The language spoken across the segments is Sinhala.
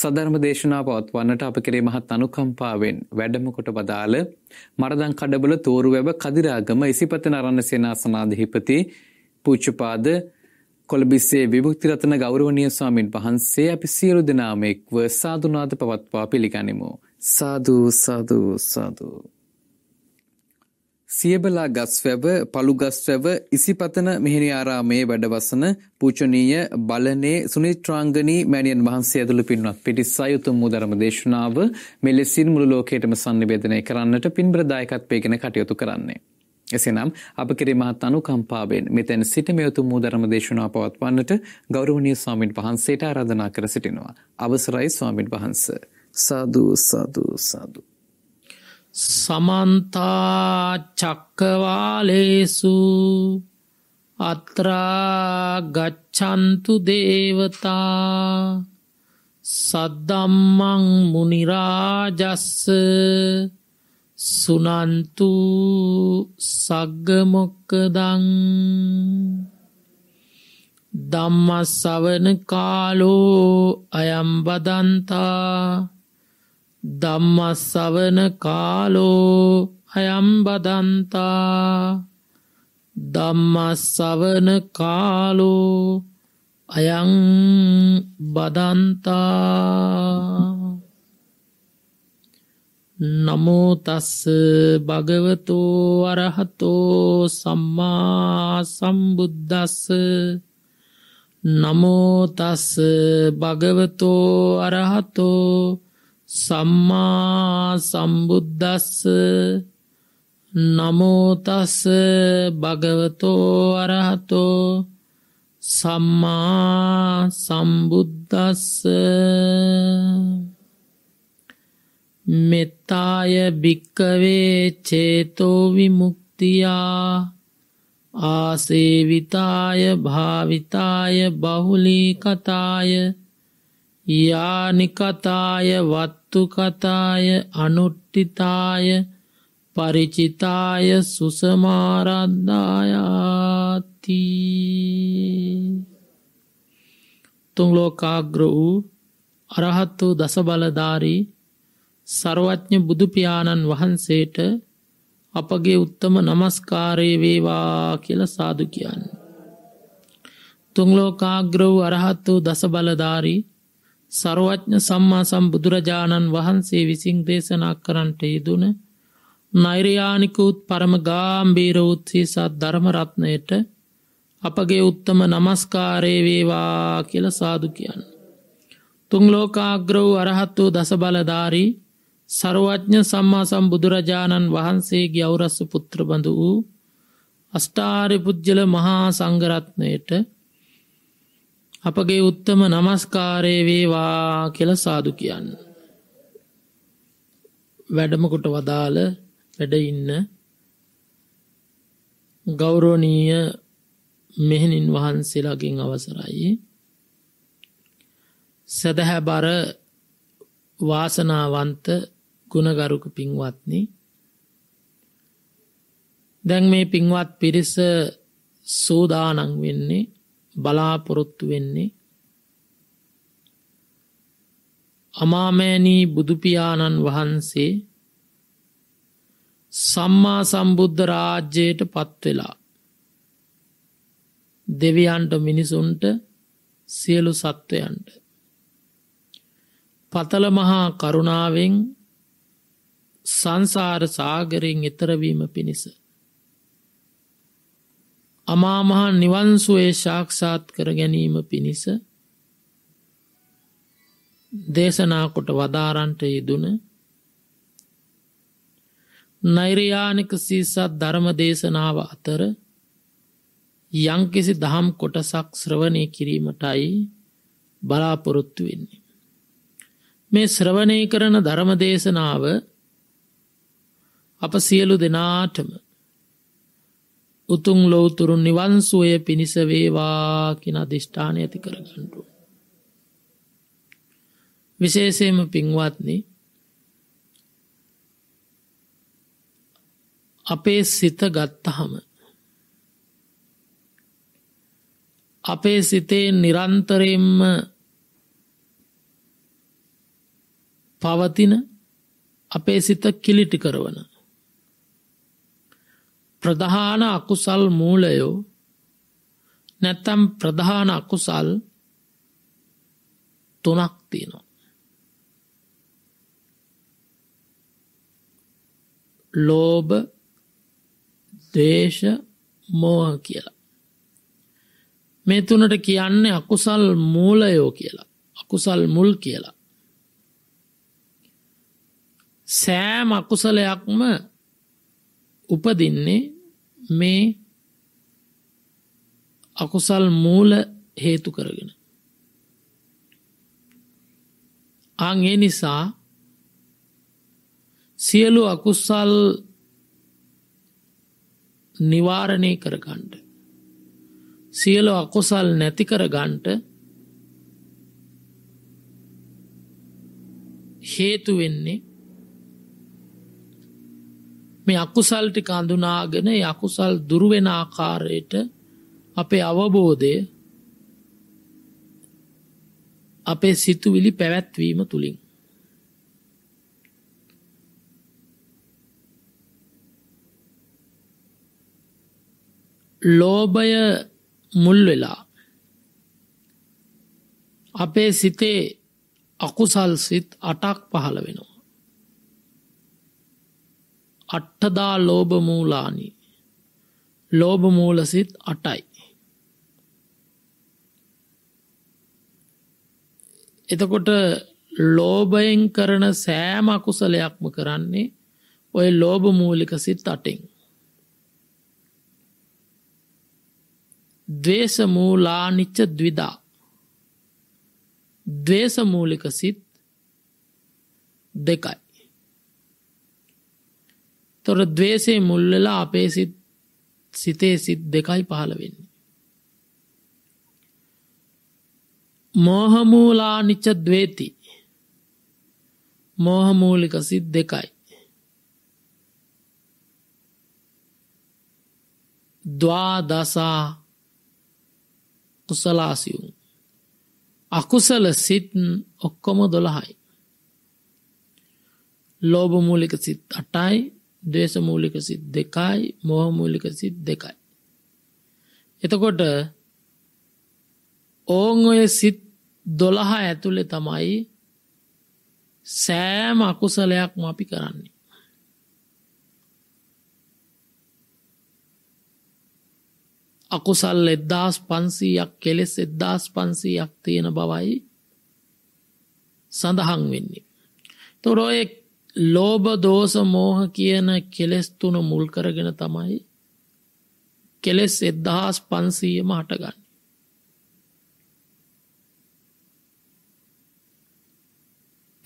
සධර්ම දේශනා පවත්වන්නට අප කෙරේ මහත් අනුකම්පාවෙන් වැඩම කොට වදාළ මරදං කඩබල තෝරුවැව කදිරාගම ඉසිපත නරන්න සේනාසනාධිපති පූච්චපාද කොළඹිස්සේ විභක්තිරතන ගෞරවනීය ස්වාමින් වහන්සේ අපි සියලු දෙනාම එක්ව සාදුනාද පවත්වා පිළිගනිමු. සාදු සාදු සාදු සියබලා ගස්වැව පළුගස්වැව ඉසිපතන මෙහිණිආරාමේ වැඩවසන පූජනීය බලනේ සුනිත්‍රාංගනී මෑණියන් වහන්සේ ඇතුළු පින්වත් පිටිස් අයුතුම් වූ ධර්ම දේශනාව මෙලෙසින් මුළු ලෝකයටම sannivedanaya කරන්නට පින්බර දායකත්වයේගෙන කටයුතු කරන්නේ. එසේනම් අප කෙරෙහි මහත් අනුකම්පාවෙන් මෙතෙන් සිට මේ උතුම් වූ ධර්ම දේශනාව පවත්වන්නට ගෞරවනීය ස්වාමින් වහන්සේට ආරාධනා කර සිටිනවා. අවසරයි ස්වාමින් වහන්සේ. සාදු සාදු සාදු සමන්තා චක්කවාලේසු අත්‍රා ගච්ඡන්තු දේවතා සද්දම්මං මුනිරාජස්ස සුනන්තු සග්ගමොක්කදං දම්මස් සවන කාලෝ අයම්බදන්තා දම්මස්සවන කාලෝ අයම්බදන්තා දම්මස්සවන කාලෝ අයං බදන්තා නමෝතස්ස භගවතෝ අරහතෝ සම්මා සම්බුද්ධස්ස නමෝතස්ස භගවතෝ අරහතෝ සම්මා සම්බුද්ධස්ස නමෝතස්ස භගවතෝ අරහතෝ සම්මා සම්බුද්ධස්ස මෙත්තාය භික්කවේ චේතෝවිමුක්තියා ආසේවිතාය භාවිතාය බහුලී කතාය යානිකතාය වත්තුකතාය අනුට්ටිතාය පරිචිතාය සුසමාරද්ධායාති තුංලෝකාග්‍ර වූ අරහත් වූ දසබලධාරී සරවඥ බුදුපියාණන් වහන්සේට අපගේ උත්තම නමස්කාරය වේවා කියල සාදු කියන්න. තුංලෝකාග්‍ර වූ අරහත් වූ දසබලධාරී සරුවඥ සම්මා සම්බුදුරජාණන් වහන්සේ විසින් දේශනා කරන්ට යෙදුන නෛරයානිකූත් පරම ගාම්බීර උත්සේසත් ධර්මරත්නයට අපගේ උත්තම නමස්කාරයවේවා කියල සාදු කියන්න. තුංලෝකාග්‍ර වූ අරහත් වූ දස බලධාරී සරුවඥ සම්මා සම්බුදුරජාණන් වහන්සේගේ අවුරස්ස පුත්‍රබඳු වූ අස්ථාරිපුද්ජල මහා සංගරත්නයට අපගේ උත්තම නමස්කාරය වේවා කෙල සාදු කියන්න. වැඩමකොට වදාළ වැඩ ඉන්න ගෞරෝණීය මෙහෙණින් වහන්සේලාගෙන් අවසරයි. සැදහැබර වාසනාවන්ත ගුණගරුක පින්වත්නි දැන් මේ පින්වත් පිරිස සූදානං වෙන්නේ බලාපොරොත්තු වෙන්නේ අමාමෑණී බුදුපියාණන් වහන්සේ සම්මා සම්බුද්ධ රාජ්‍යයට පත්වෙලා දෙවියන්ට මිනිසුන්ට සියලු සත්වයන්ට පතල මහා කරුණාවෙන් සංසාර සාගරයෙන් එතරවීම පිණිස අමාමහා නිවන්සුවේ ශාක්ෂාත් කර ගැනීම පිණිස දේශනාකොට වදාරන්ට යෙදුන නෛරයානික සීසත් ධර්ම දේශනාව අතර යංකිසි දහම් කොටසක් ශ්‍රවණය කිරීමටයි බලාපොරොත්තු වෙන්නේ. මේ ශ්‍රවණය කරන ධර්ම දේශනාව අප සියලු දෙනාටම උතුම් ලෝතුරුන් නිවන්සුවය පිණිස වේවා කියෙන අධිෂ්ඨානය ඇති කරගටු. විශේෂයම පින්වත්න අපේ සිත ගත්තහම අපේ සිතේ නිරන්තරයෙන්ම පවතින අපේ සිත කිලිටි කරවන ප්‍රධාන අකුසල් මූලයෝ නැත්තම් ප්‍රධාන අකුසල් තුනක් තියෙනවා. ලෝභ දේශ මෝහ කියලා. මේ තුනට කියන්නේ අකුසල් මූලයෝ කියලා අකුසල් මුල් කියලා. සෑම අකුසලයක්ම උපදින්නේ මේ අකුසල් මූල හේතු කරගෙන. අංගේ නිසා සියලු අකුසල් නිවාරණය කරගන්ට. සියලු අකුසල් නැති කරගන්ට හේතු වෙන්නේ මේ අකුසල් ටික අඳුනාගෙන යකුසල් දුරුවෙන ආකාරයට අපේ අවබෝධය අපේ සිතුවිලි පැවැත්වීම තුළින් ලෝභය මුල් වෙලා අපේ සිතේ අකුසල් සිත් අටක් පහළ වෙනවා අට්ටදා ලෝභමූලානි ලෝභමූලසිත් අටයි. එතකොට ලෝභයෙන් කරන සෑම අකුසලයක්ම කරන්නේ ඔය ලෝභමූලික සිත් අටෙන්. දවේශමූලානිච්ච දවිදා දවේශමූලික සිත් දෙකයි. තොර දවේසේ මුල්ලලා අපේ සිතේ සිත් දෙකයි පහළවෙන්නේ. මෝහමූලා නිච්ච දවේති මෝහමූලික සිත් දෙකයි. දවාදසා කුසලාසිවුම් අකුසල සිත් ඔක්කොම දොළහයි. ලෝබමූලික සිත් අටයි දේශමූලික සිත් දෙකයි මොහමූලික සිත් දෙකයි. එතකොට ඕන් ඔය සිත් දොළහ ඇතුළෙ තමයි සෑම අකුසලයක් ම අපි කරන්නේ. අකුසල් එද්දාස් පන්සීයක් කෙලෙස් එද්දාස් පන්සීයක් තියෙන බවයි සඳහන් වෙන්නේ. තොරෝයෙක් ලෝභ දෝස මෝහ කියන කෙලෙස් තුන මුල් කරගෙන තමයි කෙලෙස් එද්දහස් පන්සීයම හටගන්න.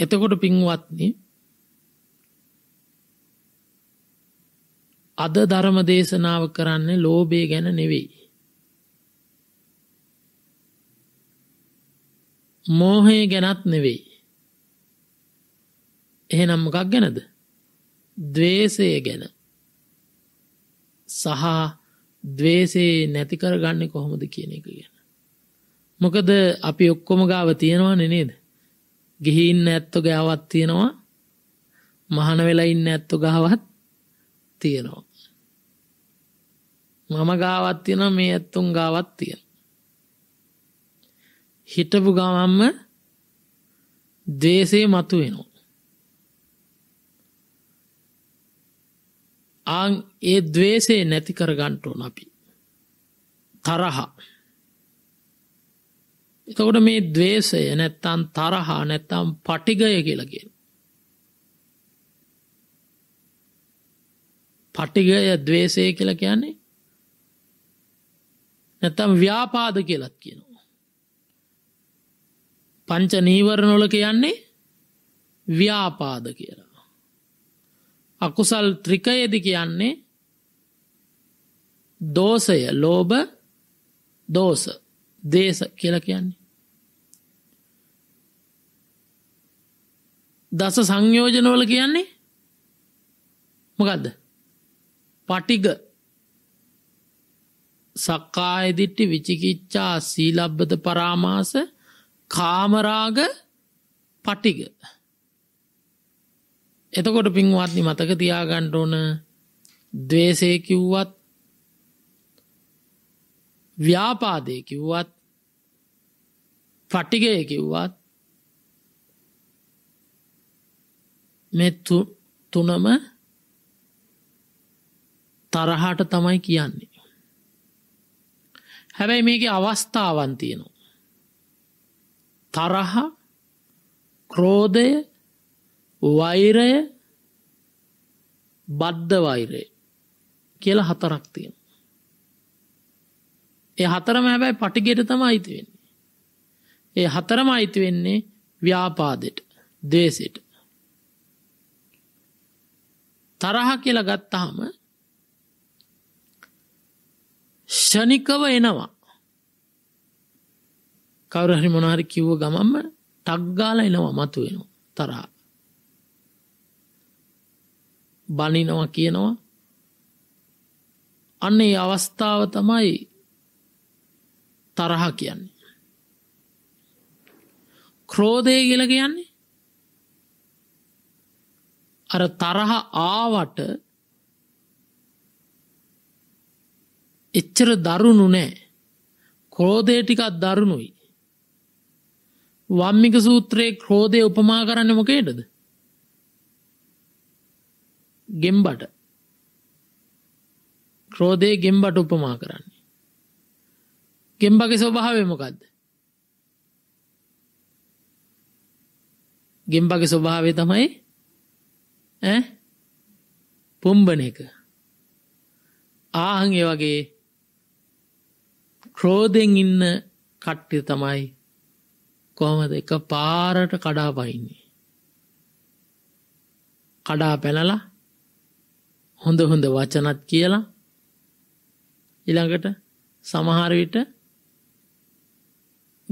එතකොට පින්වත්නි අද ධර්ම දේශනාව කරන්නේ ලෝබේ ගැන නෙවෙයි. මෝහය ගැනත් නෙවෙයි. එහෙනම් මොකක් ගැනද? द्वේෂය ගැන. සහ द्वේෂේ නැති කරගන්නේ කොහොමද කියන එක ගැන. මොකද අපි ඔක්කොම ගාව තියෙනවනේ නේද? ගිහින් ඇත්තෝ ගාවක් තියෙනවා. මහාන වෙලා ඉන්න ඇත්තෝ ගාවක් තියෙනවා. මම ගාවක් තියෙනවා මේ ඇත්තුන් ගාවක් තියෙනවා. හිටපු ගමම්ම ද්වේෂේ මතුවෙනවා. ආං ඒ දවේසේ නැති කරගන්ටෝ අපි. තරහා. එතකොට මේ දවේශය නැත්තන් තරහා නැත්තම් පටිගය කියලගෙන. පටිගය දවේශය කියල කියන්නේ නැතම් ව්‍යාපාද කියලත් කියනවා. පංච නීවරණොල කියන්නේ ව්‍යාපාද කියලා. අකුසල් ත්‍රිකයේද කියන්නේ දෝසය ලෝභ දෝස දේශ කියල කියන්නේ. දස සංයෝජනවල කියන්නේ මොකදද පටිග සක්කායදිට්ටි විචිකිච්චා සීලබ්බත පරාමාස කාමරාග පටිග එතකොට පින්වත්නි මතක තියාගන්න ඕන ද්වේෂය කිව්වත් ව්‍යාපාදය කිව්වත් පටිගය කිව්වත් මේ තුනම තරහට තමයි කියන්නේ. හැබැයි මේක අවස්ථාවන් තියෙනවා. තරහ ක්‍රෝධය වෛරය බද්ධ වෛරය කියලා හතරක් තියෙන. ඒ හතරම හැබැයි පටිගෙට තම අයිති වෙන්නේ. ඒ හතරම අයිති වෙන්නේ ව්‍යාපාදයට දේශයට. තරහ කියලා ගත්තාම ෂණිකව එනවා. කවුරු හරි මොනහරි කිව්ව ගමන්ම ටක් ගාලා එනවා මතුවෙනවා තරහා. බනිනවා කියනවා අන්න ඒ අවස්ථාව තමයි තරහ කියන්නේ ක්‍රෝධය කියල කියන්නේ අර තරහ ආවට එච්චර දරුණු නෑ ක්‍රෝධය ටිකක් දරුණුයි වම්මික සූත්‍රයේ ක්‍රෝධය උපමා කරන්න මොකේටද ගෙම්බට ක්‍රෝධය ගෙම්බට උපමා කරන්නේ. ගෙම්බගේ ස්වභාවය මොකක්ද? ගෙම්බගේ ස්වභාවය තමයි ඈ පොම්බන එක. ආහන් ඒ වගේ ක්‍රෝධෙන් ඉන්න කට්ටිය තමයි කොහමද එක පාරට කඩා පයින්නේ. කඩා පැනලා හොඳ හොඳ වචනත් කියලා ඊළඟට සමහර විට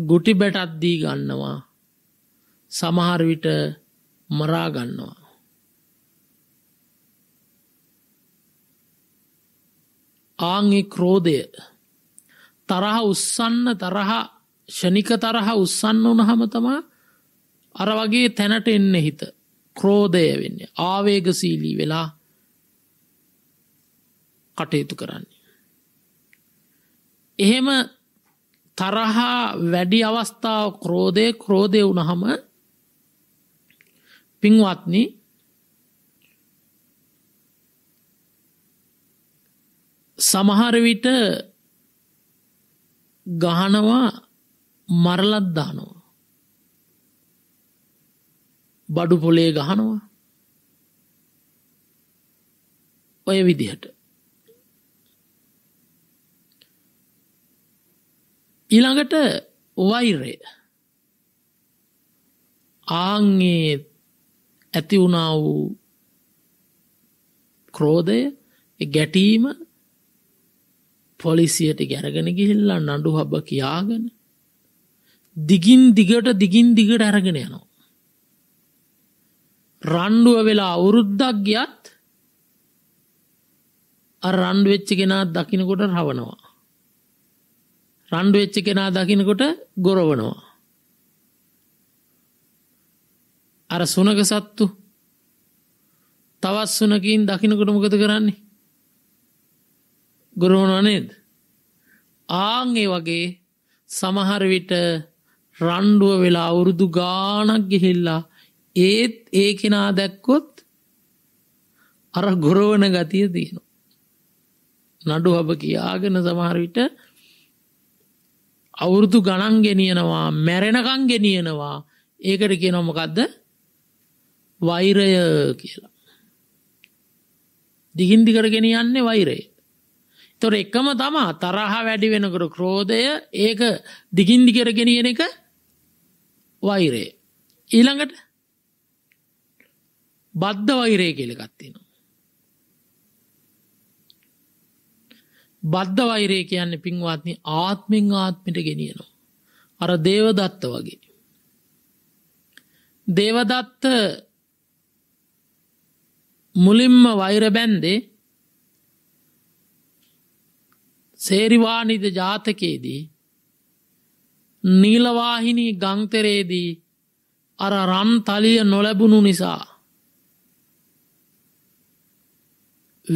ගුටි බැටක් දී ගන්නවා සමහර විට මරා ගන්නවා ආංගි ක්‍රෝධය තරහ උස්සන්න තරහ ෂණික තරහ උස්සන්න වුණහම තමා අර වගේ තැනට එන්න හිත ක්‍රෝධය වෙන්නේ ආවේගශීලී වෙලා කටයුතු කරන්නේ. එහෙම තරහා වැඩි අවස්ථාව ක්‍රෝධය ක්‍රෝධය වුණහම පින්වත්නි සමහරවිට ගහනවා මරලද්දානවා. බඩු පොලේ ගහනවා ඔය විදිහට ඊළඟට වෛරය ආංගේ ඇති වුණා වූ ක්‍රෝධය ගැටීම පොලිසියට ගැරගෙන ගිහිල්ලා නඩු හබ කියාගෙන දිගින් දිගට දිගින් දිගට ඇරගෙන යනවා. රණ්ඩුව වෙලා අවුරුද්දක් ගියත් රණ්ඩු වෙච්ච කෙනා දකිනකොට රවනවා. රණ්ඩු වෙච්ච කෙනා දකිනකොට ගොරවනවා. අර සුනක සත්තු තවත් සුනකින් දකිනකොට මොකද කරන්නේ? ගොරවනවා නේද? ආන් ඒ වගේ සමහර විට රණ්ඩුව වෙලා අවුරුදු ගාණක් ගිහිල්ලා ඒත් ඒ කෙනා දැක්කොත් අර ගොරවන ගතිය තියෙනවා. නඩු හබ කියාගෙන සමහර විට අවුරුදු ගණන් ගෙනියනවා මැරෙනකං ගෙනියනවා ඒකට කිය නොමකක්ද වෛරය කියලා. දිගින්දිකර ගෙනියන්නේ වෛරය. තොර එකම තමා තරහා වැඩි වෙනකර ක්‍රෝධය ඒක දිගින්දිකර ගෙනියන එක වෛරය. ඊළඟට බද්ධ වෛරය කියලගත්තිනවා. බද්ධ වෛරය කියන්නේ පින්වාත්නි ආත්මෙන් ආත්මිට ගෙනියනවා. අර දේවදත්ත වගේ. දේවදත්ත මුලින්ම වෛර බැන්දේ සේරිවානිද ජාතකයේදී නීලවාහිනී ගංතරේදී අර රම් තලිය නොලැබුණු නිසා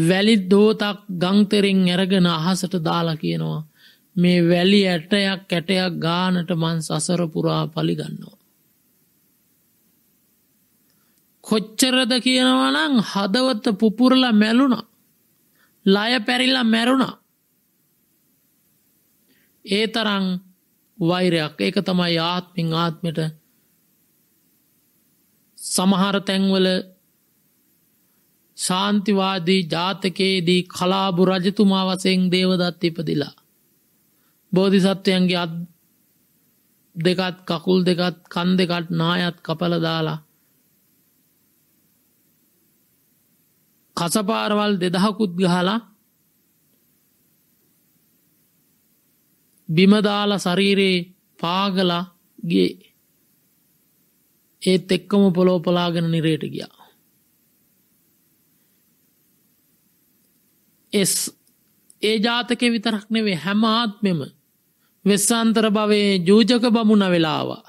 වැලි දෝතක් ගංතෙරෙන් ඇරගෙන අහසට දාලා කියනවා. මේ වැලි ඇටයක් කැටයක් ගානට මන් සසරපුරා පලිගන්නවා. කොච්චරද කියනවනං හදවත පුපුරල මැලුණ ලය පැරිල්ල මැරුණ ඒ තරං වෛරයක් ඒක තමයි ආත්මින් ආත්මට සමහර තැන්වල ශාන්තිවාදී ජාතකයේදී කලාබු රජතුමා වසයෙන් දේවදත් ඉපදිලා. බෝධිසත්වයන්ගේ අත් දෙකත් කකුල් දෙකත් කන් දෙකත් නායත් කපල දාලා. කසපාරවල් දෙදහකුත් ගහලා බිමදාල සරීරයේ පාගලා ගේ ඒත් එක්කම පොලෝපලාගෙන නිරේට ගියා. එස් ඒ ජාතක විතරක් නෙවේ හැම ආත්මෙම වෙස්සාන්තර භවයේ ජූජක බමුණ වෙලාවා.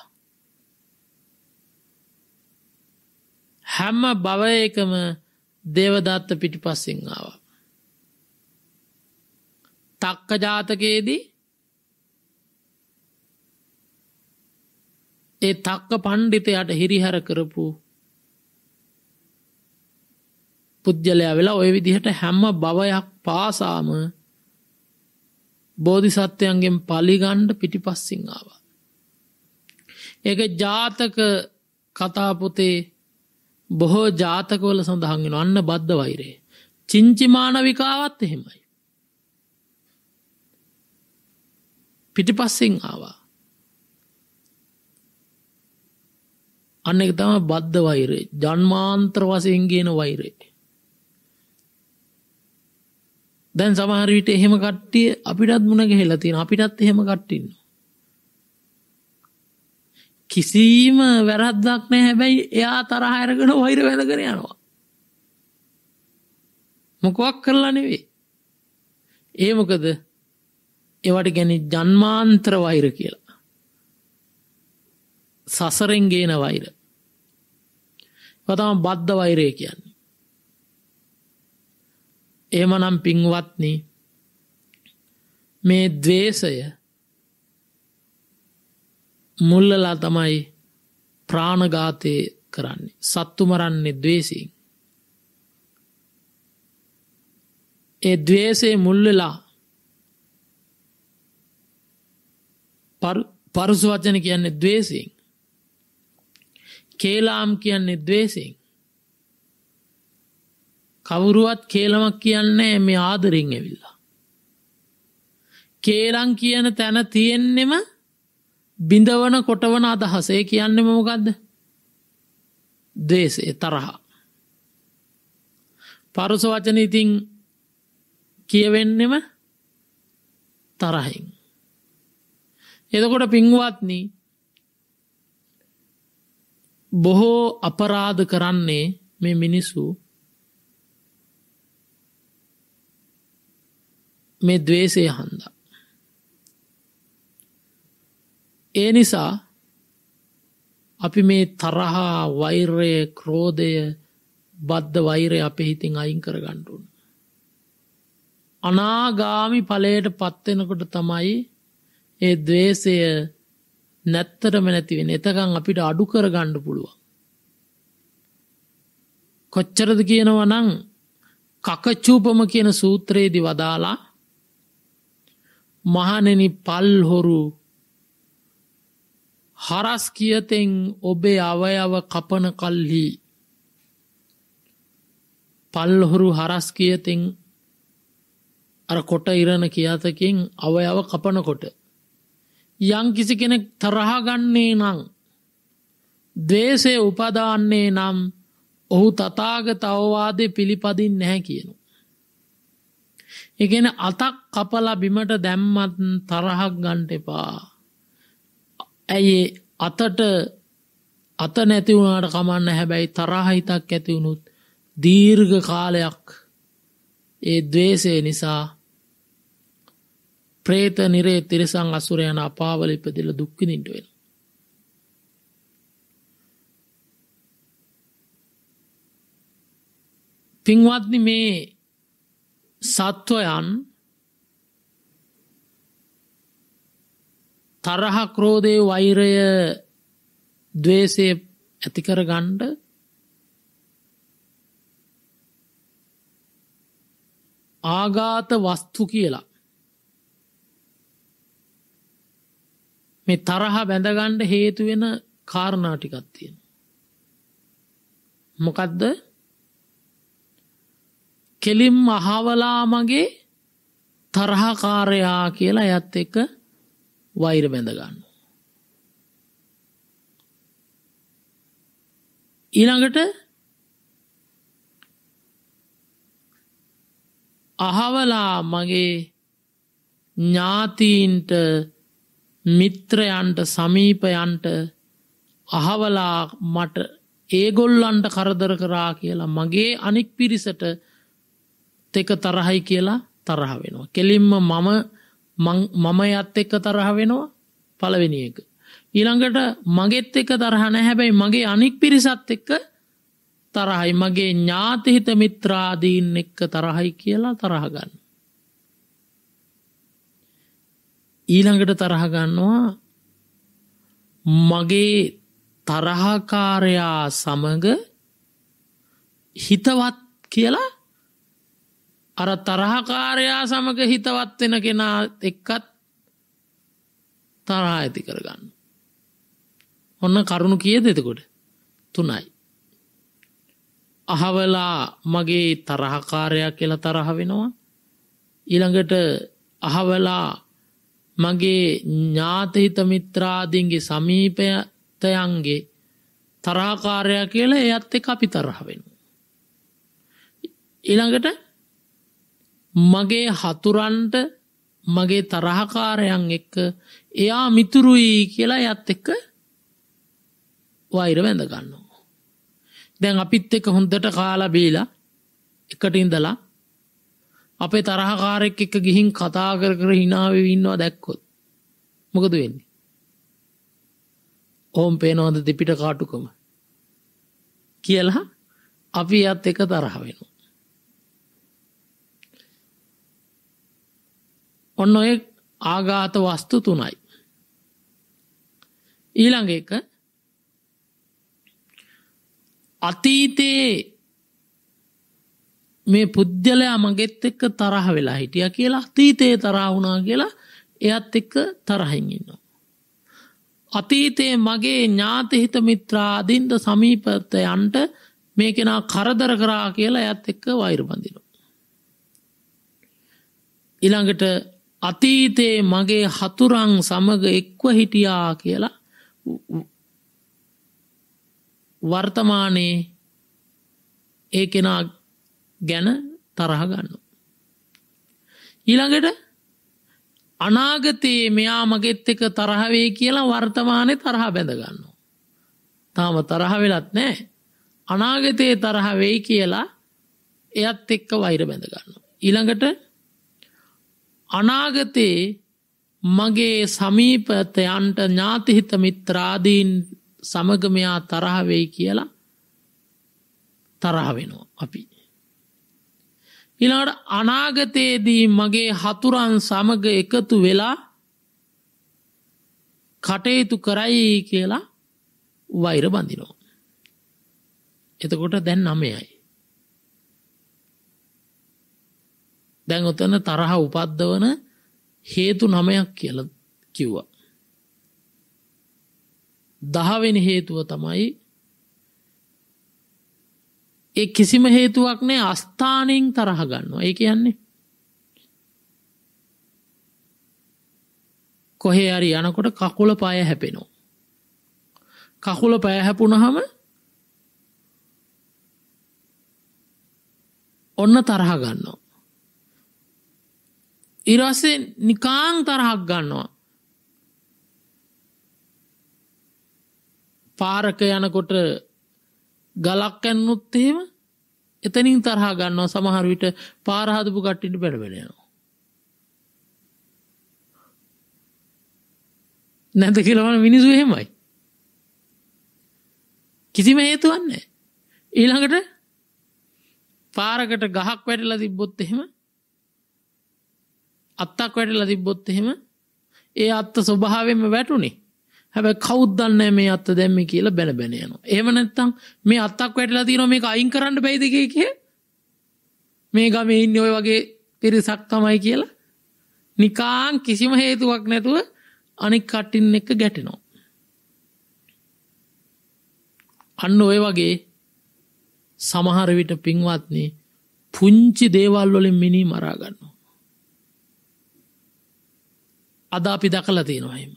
හැම භවයකම දේවදත්ත පිටි පස්සිංාව. තක්ක ජාතකයේදී ඒ තක්ක පණ්ඩිතයට හිරිහැර කරපු පුද්ගලයා වෙලා ඔය විදිහට හැම බවයක් පාසාම බෝධිසත්වයන්ගෙන් පලිගණ්ඩ පිටිපස්සිං ආවා. ඒක ජාතක කතාපොතේ බොහෝ ජාතකවල සඳහන්ගෙන අන්න බද්ධ වෛරේ. චිංචිමාන විකාවත් එහෙමයි. පිටිපස්සෙන් ආවා. අන්න එක තම බද්ධ වෛරේ ජන්මාන්ත්‍ර වසයෙන් ගේන වෛරේ. දැන් සමහරවිට එහෙම කට්ටිය අපිටත් මුණ ගෙහෙලා තියෙන අපිටත් එහෙම කට්ටින්න. කිසිීම වැරද්දක් නෑ හැබැයි එයා තරහයරගෙන වෛර වැදකර යනවා. මොකුවක් කරලා නෙවේ. ඒ මොකද එවට ගැන ජන්මාන්ත්‍ර වෛර කියලා. සසරෙන් ගේන වෛර. වතම බද්ධ වෛරය කියන්න. එමනම් පින්වත්න මේ දවේශය මුල්ලලා තමයි ප්‍රාණගාතය කරන්නේ සත්තුමරන්නේ දවේසින් ඒ දවේසේ මුල්ලලා පරුසු වචන කියන්නේ දවේසින් කේලාම් කියන්නේ දවේසින් කවුරුවත් කේලමක් කියන්නේ මේ ආදරින් ඇවිල්ලා. කේලං කියන තැන තියෙන්නෙම බිඳවන කොටවන අදහසේ කියන්නෙම මොකක්ද. දේශේ තරහා. පරුස වචන ඉතිං කියවෙන්නෙම තරහින්. එදකොට පිංවත්නී බොහෝ අපරාධ කරන්නේ මේ මිනිස්සු මේ දවේශය හන්දා. ඒ නිසා අපි මේ තරහා වෛරය ක්‍රෝධය බද්ධ වෛරය අපේ හිතින් අයින් කර ගණ්ඩුන්. අනාගාමි පලයට පත්වෙනකොට තමයි ඒ දවේශය නැත්තරම නැතිවෙන එතකං අපිට අඩු කර ගණ්ඩ පුළුවන්. කොච්චරද කියනවනං කකච්චූපම කියන සූත්‍රයේදි වදාලා මහනෙනි පල්හොරු හරස් කියතෙන් ඔබේ අවයව කපන කල්හි පල්හොරු හරස් කියතෙන් අර කොට ඉරණ කියාතකින් අවයව කපනකොට යං කිසි කෙනෙක් තරහගන්නේ නං දේශය උපදාන්නේ නම් ඔහු තතාග තවවාදය පිළිපදින් නැහැ කියනු එකන අතක් කපලා බිමට දැම්මත් තරහක් ගන්ට එපා. ඇයි අතට අත නැතිවුණට කමන්න හැබැයි තරහහිතක් ඇතිවුණුත් දීර්ඝ කාලයක් ඒ දවේශය නිසා ප්‍රේත නිරේ තිරිසං අසුරයන අපාවලිපදිල දුක්කිනින්ටුවෙන්. පින්වත්නි මේ සත්වයන් තරහ ක්‍රෝධය වෛරය දවේශය ඇතිකර ගණ්ඩ ආගාත වස්තු කියලා මේ තරහ බැඳගණ්ඩ හේතුවෙන කාරණාටිකත් තියෙන මොකදද කෙලිම් අහවලා මගේ තරහාකාරයා කියලා ඇත් එක වෛර බැඳගන්න. ඊළඟට අහවලා මගේ ඥාතීන්ට මිත්‍රයන්ට සමීපයන්ට අහවලා මට ඒගොල්ලන්ට කරදර කරා කියලා මගේ අනික් පිරිසට එක තරහයි කියලා තරහ වෙනවා. කෙලින්ම මම මම යත් එක්ක තරහ වෙනවා පළවෙනි එක. ඊළඟට මගෙත් එක තරහ නැහැ හැබැයි මගේ අනික් පිරිසත් එක්ක තරහයි මගේ ඥාතිහිත මිත්‍රාදීන් එක්ක තරහයි කියලා තරහ ගන්න. ඊළඟට තරහ ගන්නවා මගේ තරහකාරයා සමග හිතවත් කියලා අර තරහකාරයා සමග හිතවත් වෙන කෙනා එක්කත් තරහා ඇති කරගන්න. ඔන්න කරුණු කියද එතකොට තුනයි. අහවලා මගේ තරහකාරයක් කියලා තරහ වෙනවා ඊළඟට අහවලා මගේ ඥාතහිත මිත්‍රාදීන්ගේ සමීපතයන්ගේ තරාකාරයක් කියලා එයත් එක අපි තරහ වෙනවා. ඊළඟට මගේ හතුරන්ට මගේ තරහකාරයන් එක්ක එයා මිතුරුයි කියලා යත් එක්ක වෛර වැඳගන්නවා. දැන් අපිත් එක හොඳට කාලබීලා එකට ඉඳලා අපේ තරහකාරෙක් එක ගිහින් කතා කර කර හිනාව ඉන්නවා දැක්කොත් මොකද වෙන්නේ. ඕම් පේනවද දෙපිට කාටුකම කියලා අපි අත් එක තරහ වෙනවා. ඔන්න ඔය ආඝාත වස්තු තුනයි. ඊළඟ එක අතීතයේ මේ පුද්ගලයා මගෙත් එක්ක තරහ වෙලා හිටියා කියලා අතීතයේ තරහ වුණා කියලා එයත් එක්ක තරහින් ඉන්නවා. අතීතයේ මගේ ඥාති හිත මිත්‍රාදීන්ද සමීපතයන්ට මේ කෙනා කරදර කරා කියලා එයත් එක්ක වෛර බඳිනවා. ඊළඟට අතීතයේ මගේ හතුරං සමග එක්ව හිටියා කියලා වර්තමානයේ ඒ කෙනා ගැන තරහගන්න. ඊළඟට අනාගතයේ මෙයා මගෙත් එක තරහවේ කියලා වර්තමානය තරහ බැඳගන්න. තාම තරහ වෙලත් නෑ අනාගතයේ තරහ වෙයි කියලා එයත් එක්ක වෛර බැඳගන්න. ඊළඟට අනාගතයේ මගේ සමීපතයන්ට ඥාතිහිත මිත්‍රාදීන් සමගමයා තරහවෙයි කියලා තරහ වෙනවා අපි. ඉලාට අනාගතයේදී මගේ හතුරන් සමග එකතු වෙලා කටයුතු කරයි කියලා වෛර බඳිනෝ. එතකොට දැන් නමයයි. දැන් ඔතන තරහ උපද්දවන හේතු නමයක් කියල කිව්වා. දහවෙනි හේතුව තමයි ඒ කිසිම හේතුවක් නෑ අස්ථානයෙන් තරහ ගන්නවා ඒ කියන්නේ කොහේ හරි යනකොට කකුල පාය හැපෙනවා. කකුල පෑ හැපුණහම ඔන්න තරහ ගන්නවා. ඉරස්සේ නිකාං තරහක් ගන්නවා. පාරක යනකොට ගලක් ඇන්නුත් එහෙම එතනින් තරහා ගන්නවා සමහර විට පාරහදපු කට්ටිට බැලබෙන යනවා. නැත කියලාම මිනිසු එහෙමයි. කිසිම හේතුවක් නැහැ. ඊළඟට පාරකට ගහක් වැටලා තිබ්බොත් එහෙම අත්තක් වැටලා තිබ්බොත් එහෙම ඒ අත්ත ස්වභාවයෙන්ම වැටුනේ. හැබැයි කවුද දන්නේ මේ අත්ත දැම්මේ කියලා බැන බැන යනවා. එහෙම නැත්නම් මේ අත්තක් වැටලා තියෙනවා මේක අයින් කරන්න බැයිද කිය මේ ගමේ ඉන්නේ ওই වගේ පිරිසක් තමයි කියලා නිකාං කිසිම හේතුවක් නැතුව අනික් කටින් එක ගැටෙනවා. අන්න ඔය වගේ සමහර විට පින්වත්නි පුංචි දේවල් වලින් මිනී මරා ගන්නවා. අද අපි දකලා තියෙනවා එහෙම.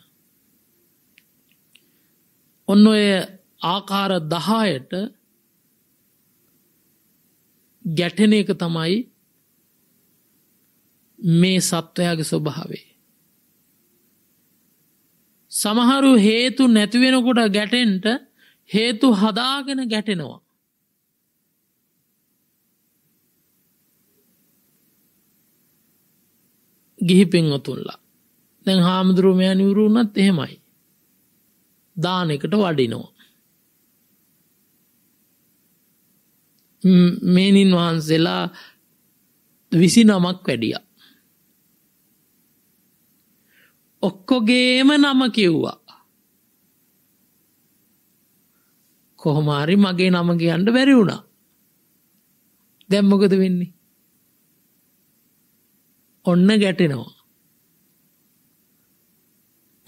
ඔන්න ඔය ආකාර 10ට ගැටෙන එක තමයි මේ සත්වයාගේ ස්වභාවය. සමහරු හේතු නැති වෙනකොට ගැටෙන්න හේතු හදාගෙන ගැටෙනවා. ගිහි පින්වතුන්ලා දැන් හාමුදුරුවමය නිවරුණත් එහෙමයි. දාන එකට වඩිනෝ. මේනින් වහන්සේලා විසි නමක් වැඩිය. ඔක්කොගේම නම කිව්වා. කොහොමාරි මගේ නම කියන්න බැරි වුණා. දැම්මොකද වෙන්නේ. ඔන්න ගැටෙනවා.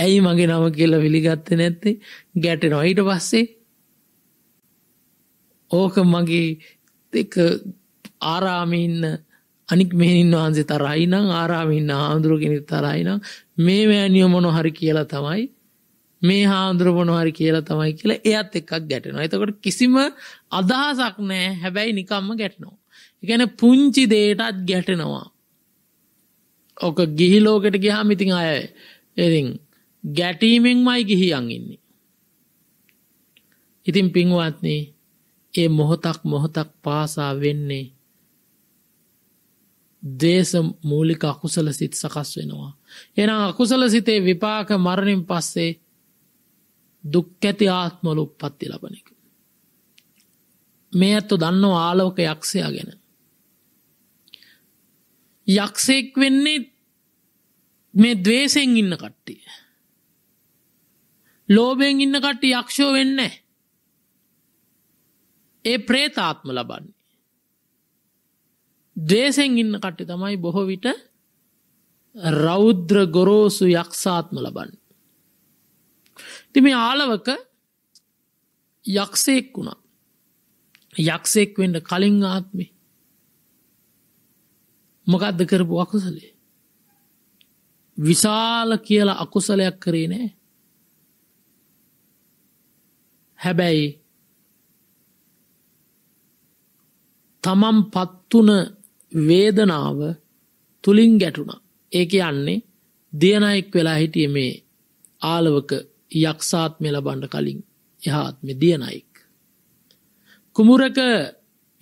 ඇයි මගේ නම කියලා පිළිගත්ත නැත්තේ ගැටෙන ඊට පස්සේ ඕක මගේ එක ආරාමින්න අනික් මෙහින් වහන්සේ තරයිනම් ආරාමින්න හාමුදුරුව කෙනෙක් තරයිනම් මේ මෑනියෝ මොන හරි කියලා තමයි මේ හාමුදුරුව මොන හරි කියලා තමයි කියලා එයත් එකක් ගැටෙනවා. එතකොට කිසිම අදහසක් නෑ හැබැයි නිකම්ම ගැටෙනවා. ඒ කියන්නේ පුංචි දෙයටත් ගැටෙනවා. ඔක ගිහි ලෝකෙට ගියාම ඉතින් අය ඉතින් ගැටීමෙන්මයි ගිහියන් ඉන්නේ. ඉතින් පින්වත්නේ ඒ මොහොතක් මොහොතක් පාසා වෙන්නේ දේශ මූලික අකුසල සිත් සකස් වෙනවා. එනම් අකුසල සිතේ විපාක මරණින් පස්සේ දුක්කැති ආත්මොල උපත්ති ලබන එක. මේ ඇත්තු දන්නව ආලෝක යක්ෂයා ගැන. යක්ෂයෙක් වෙන්නේ මේ දවේශයෙන් ඉන්න කට්ටිය. ලෝබෙන් ඉන්න කට්ට යක්ෂෝ වෙන්න. ඒ ප්‍රේතාත්ම ලබන්නේ. දේසෙන් ඉන්න කට්ටි තමයි බොහෝ විට රෞද්‍ර ගොරෝසු යක්ෂාත්ම ලබන්න. තිම ආලවක යක්ෂයෙක් වුණා. යක්ෂයෙක් වෙන්ඩ කලින් ආත්මි. මොකක්ද කරපු අකුසලේ. විශාල කියලා අකුසලයක් කරේ නෑ. හැබැයි තමන් පත්තුන වේදනාව තුළින් ගැටුණා. ඒක යන්නේ දියනයෙක් වෙලා හිටිය මේ ආලවක යක්ෂාත්මය ලබන්ඩ කලින් එහාත්ම දියනයික්. කුමුරක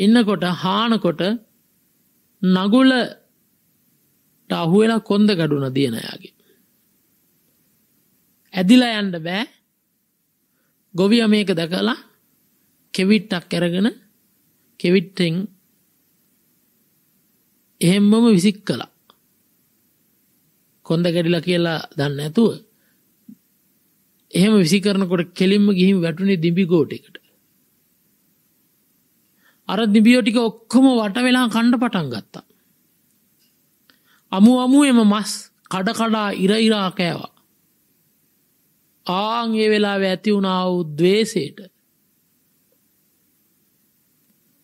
ඉන්නකොට හානකොට නගුල අහුවෙලා කොන්ද ගඩුන දියනයාගේ. ඇදිලා යන්ඩ බෑ ගොවිය මේක දැකලා කෙවිට්ටක් ඇරගෙන කෙවිට්ටෙන් එහෙම්මම විසික් කළා. කොන්ද කැඩිලා කියලා දන්න ඇතුව එහෙම විසි කරනකොට කෙලින්ම ගිහින් වැටුනේ දිඹි ගෝටකට. අර දිබියෝටික ඔක්කොම වට වෙලා කණ්ඩ පටන් ගත්තා. අමු අමුවම මස් කඩකඩා ඉර ඉරා කෑවා. ආංගේ වෙලා ඇති වුණා වූ දවේශයට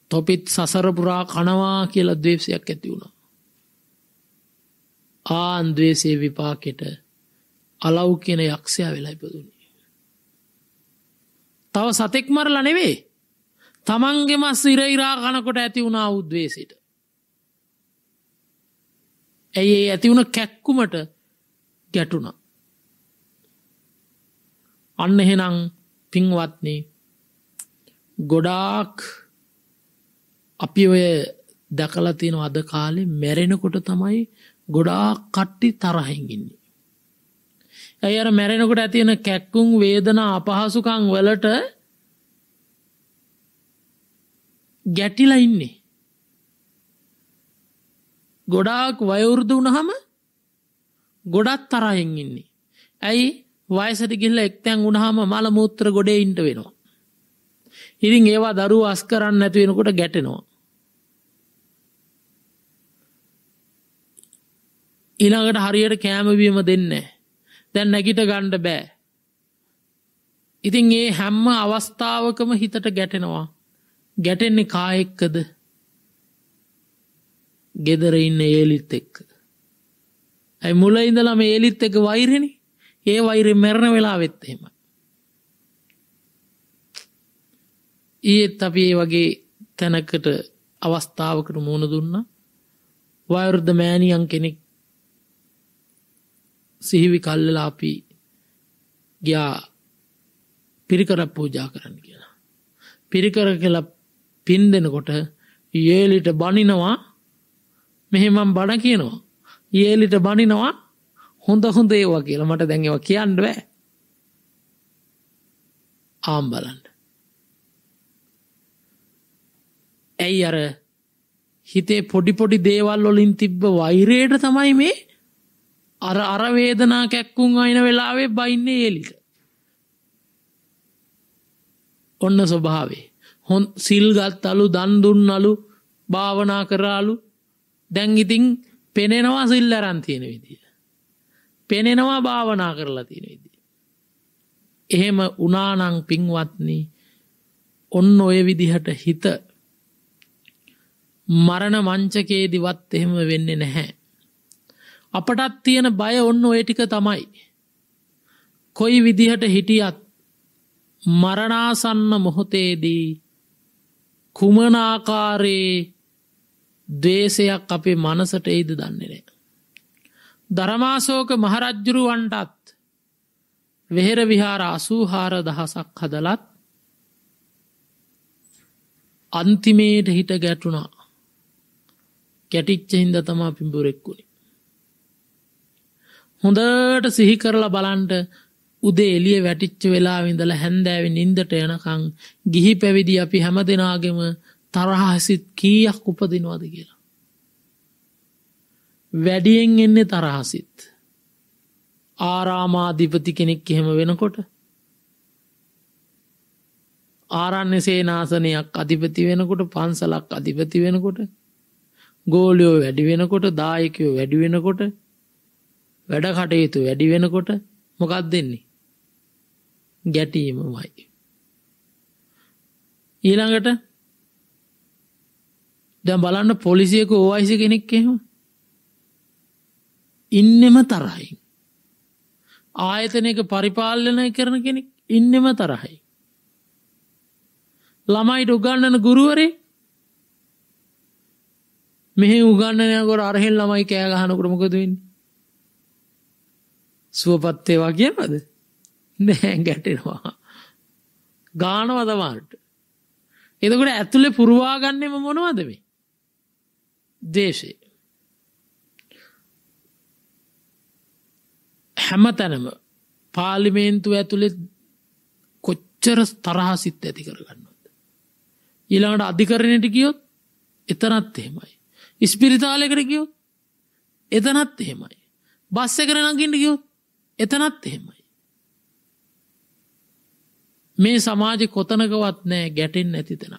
තොපිත් සසරපුරා කනවා කියලා දවේශයක් ඇති වුණා ආන් දවේශේ විපාකෙට අලව් කියෙන යක්ෂයා වෙලා ඉපදුණි තව සතෙක් මරලා නෙවේ තමන්ගෙම සිරයිරා කනකොට ඇති වුණා උද්වේසිට ඇයි ඇතිවුණ කැක්කුමට ගැටුණා අන්න එහෙනම් පින්වත්නි ගොඩාක් අපි ඔය දැකලා තියෙන අද කාලේ මැරෙනකොට තමයි ගොඩාක් කට්ටි තරහින් ඉන්නේ. ඇයි අර මැරෙනකොට ඇති වෙන කැක්කුම් වේදනා අපහසුකම් වලට ගැටිලා ඉන්නේ. ගොඩාක් වයවෘද්ධ වුණාම ගොඩක් තරහින් ඉන්නේ. ඇයි වයසට ගිහිල්ලා එක්තැන් වුණාම මල මූත්‍ර ගොඩේ ඉන්න වෙනවා. ඉතින් ඒවා දරුවෝ අස් කරන්න නැති වෙනකොට ගැටෙනවා. ඊළඟට හරියට කෑම බීම දෙන්නේ දැන් නැගිට ගන්න බෑ. ඉතින් ඒ හැම අවස්ථාවකම හිතට ගැටෙනවා. ගැටෙන්නේ කා එක්කද? gedare ඉන්න ඒලිත් එක්ක. අයි මුල ඉඳලා මේ ඒලිත් එක්ක වෛරෙනේ. ඒ වෛරෙන් මැරණ වෙලාවෙත් එහෙම. ඊයේත් අපි ඒ වගේ තැනකට අවස්ථාවකට මුණ දුන්නා. වයර්ධ මෑණියන් කෙනෙක් සිහිවි කල්ලලා අපි ගියා පිරිකර පූජා කරන්න කියලා. පිරිකර කියලා පින් දෙනකොට යේලිට බනිනවා මෙහෙමම් බණ කියනවා. යේලිට බනිනවා හොඳ හොඳ ඒවා කියලා මට දැන් ඒවා කියන්න බෑ. ආම් බලන්න. ඇයි අර හිතේ පොඩි පොඩි දේවල් වලින් තිබ්බ වෛරයට තමයි මේ අර අර වේදනා කැක්කුම් අයින වෙලාවේ බයින්නේ ඒලික. ඔන්න ස්වභාවේ. හොන් සිල් ගත්තලු දන් දුන්නලු භාවනා කරාලු දැන් ඉතින් පෙනෙනවා සිල් අරන් තියෙන විදිය. පෙනෙනවා භාවනා කරලා තියෙන විදිහ. එහෙම උනානං පින්වත්නි ඔන්න ඔය විදිහට හිත මරණ මංචකයේදිවත් එහෙම වෙන්නේ නැහැ. අපටත් තියෙන බය ඔන්න ඔය ටික තමයි. කොයි විදිහට හිටියත් මරණාසන්න මොහොතේදී කුමනාකාරයේ දේශයක් අපේ මනසට එයිද දන්නේ නෑ. දරමාසෝක මහරජ්ජුරුවන්ටත් වෙහෙර විහාර අසූ හාර දහසක් හදලත් අන්තිමේට හිට ගැටුණා කැටිච්ච හින්ද තමා පිඹුරෙක්කුණි. හොඳට සිහිකරල බලන්ට උදේ එලිය වැටිච්ච වෙලා විඳල හැන්දෑවි නින්දට යනකං ගිහි පැවිදි අපි හැම දෙනාගෙම තරහසිත් කීයක් උපදිනවාද කියලා. වැඩියෙන් එන්නේ තරහසිත්. ආරාමාධිපති කෙනෙක් එහෙම වෙනකොට. ආරණ්‍ය සේනාසනයක් අධිපති වෙනකොට පන්සලක් අධිපති වෙනකොට ගෝලියෝ වැඩි වෙනකොට දායකයෝ වැඩි වෙනකොට වැඩ කටයුතු වැඩි වෙනකොට මොකක් දෙන්නේ. ගැටීමමයි. ඊළඟට දැ බලන්න පොලිසියක ඕයිසි කෙනෙක් එහෙම ඉන්නෙම තරහයි. ආයතනයක පරිපාලනය කරන කෙනෙක් ඉන්නෙම තරහයි. ළමයිට උගන්නන ගුරුවරේ මෙහෙ උගන්නනයකොට අරහෙල් ළමයි කෑගහනකට මොකදවෙන්න. සුවපත්තේ වගේමද නැහැ ගැටෙනවා. ගානවදමාට. එතකොට ඇතුළෙ පුරවාගන්නෙම මොනවද මේ. දේශේ. හැමතැනම පාලිමේන්තු ඇතුළෙත් කොච්චර තරහා සිත් ඇති කරගන්නවද. ඊළඟට අධිකරණයට ගියොත් එතනත් එහෙමයි. ඉස්පිරිතාලයකට ගියොත් එතනත් එහෙමයි. බස්ස කරනගින්ට ගියොත් එතනත් එහෙමයි. මේ සමාජ කොතනකවත් නෑ ගැටෙන් නැති තෙනක්.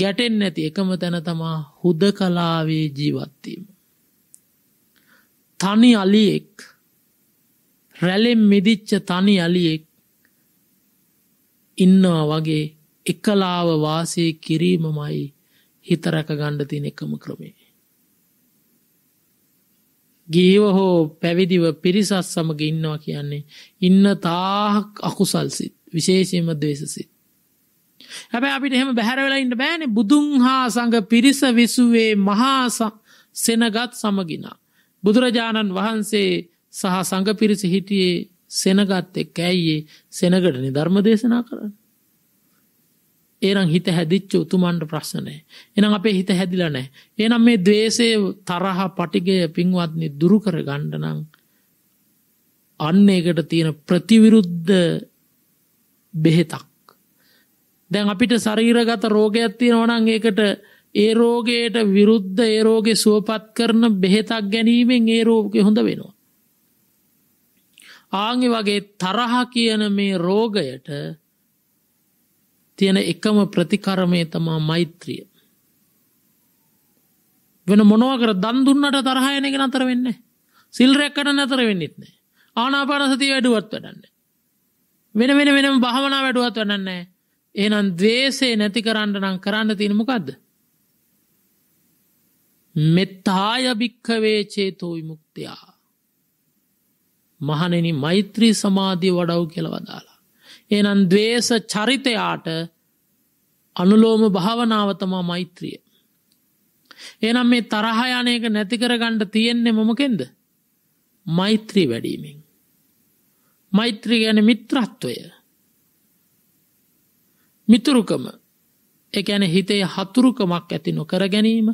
ගැටෙන් නැති එකම තැන තමා හුද කලාවේ ජීවත්වීම. තනි අලියෙක් රැලෙම් මිදිච්ච තනි අලියෙක් ඉන්නවා වගේ එකලාව වාසය කිරීමමයි හිතරැක ගණ්ඩ තින එකම ක්‍රමේ. ගීව හෝ පැවිදිව පිරිසත් සමඟ ඉන්නවා කියන්නේ ඉන්න තාහක් අකුසල්සිත් විශේෂයම දේශසිත්. හැබැ අපිට එහෙම බැහැරවෙලා ඉන්න බෑනෙ බුදුන් හා සඟ පිරිස විසුවේ මහා සෙනගත් සමගිනා. බුදුරජාණන් වහන්සේ සහ සඟ පිරිස හිටියේ සෙනගත් එක් ඇයියේ සෙනගටන ධර්ම දේශනා කරන්න. ඒනම් හිත හැදිච්ච උතුමන්ට ප්‍රශ්නය. එනම් අපේ හිත හැදිල නෑ. ඒනම් මේ දවේශය තරහ පටිගය පින්වත්නි දුරු කර ගණ්ඩනං අන්න එකට තියෙන ප්‍රතිවිරුද්ධ බෙහෙතක්. දැන් අපිට සරීරගත රෝගයක් තියෙන ඕනන් ඒකට ඒ රෝගයට විරුද්ධ ඒ රෝගේ සුවපත් කරන බෙහෙතක් ගැනීමෙන් ඒ රෝගය හොඳ වෙනවා. ආගෙ වගේ තරහ කියන මේ රෝගයට තියෙන එකම ප්‍රතිකරමය තමා මෛත්‍රිය. වෙන මොනවකර දන් දුන්නට තරහයන එක නතර වෙන්න. සිල් රැක්කට නතර වෙන්නෙත් නෑ. ආනාපානසතිය වැඩුවත් වැඩන්න. වෙන වෙන වෙනම භාවනා වැඩුවත් වඩන්නේ. ඒනම් දවේසේ නැති කරන්න නම් කරන්න තියෙන මොකක්ද. මෙත්තාය භික්කවේ චේතෝ විමුක්තියා මහනෙන මෛත්‍රී සමාධිය වඩව් කියල වදාලා. එනන් දවේශ චරිතයාට අනුලෝම භාවනාවතමා මෛත්‍රිය. එනම් මේ තරහයනයක නැතිකරගණ්ඩ තියෙන්නේ මොමකෙන්ද. මෛත්‍රී වැඩීමෙන්. මෛත්‍රී ගැන මිත්‍රත්වය. මිතුරුකම එකැන හිතේ හතුරුකමක් ඇති නොකර ගැනීම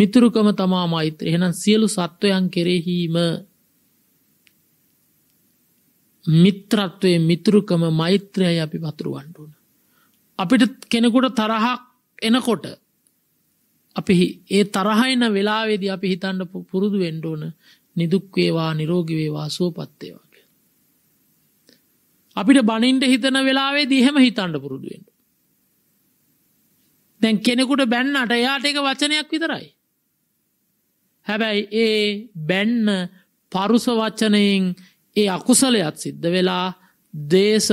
මිතුරුකම තමා මෛත්‍ර එහෙනම් සියලු සත්වයන් කෙරෙහීම මිත්‍රත්වය මිතුරුකම මෛත්‍රයයි අපි පතුරුවන්ට වන. අපිට කෙනෙකුට තරහක් එනකොට අපි ඒ තරහයින වෙලාවේද අපි හිතන්න පුරුදු වෙන්ඩෝන නිදුක්වේවා නිරෝගිවේවා සුවපත්තේවාගේ. අපිට බනින්ට හිතන වෙලාවේ දිහෙම හිතන්න පුරුදුුවෙන්ට. දැන් කෙනෙකුට බැන්නට එයාට එක වචනයක් විතරයි. හැබැයි ඒ බැන්න පරුස වච්චනයෙන් ඒ අකුසලයත් සිද්ධ වෙලා දේශ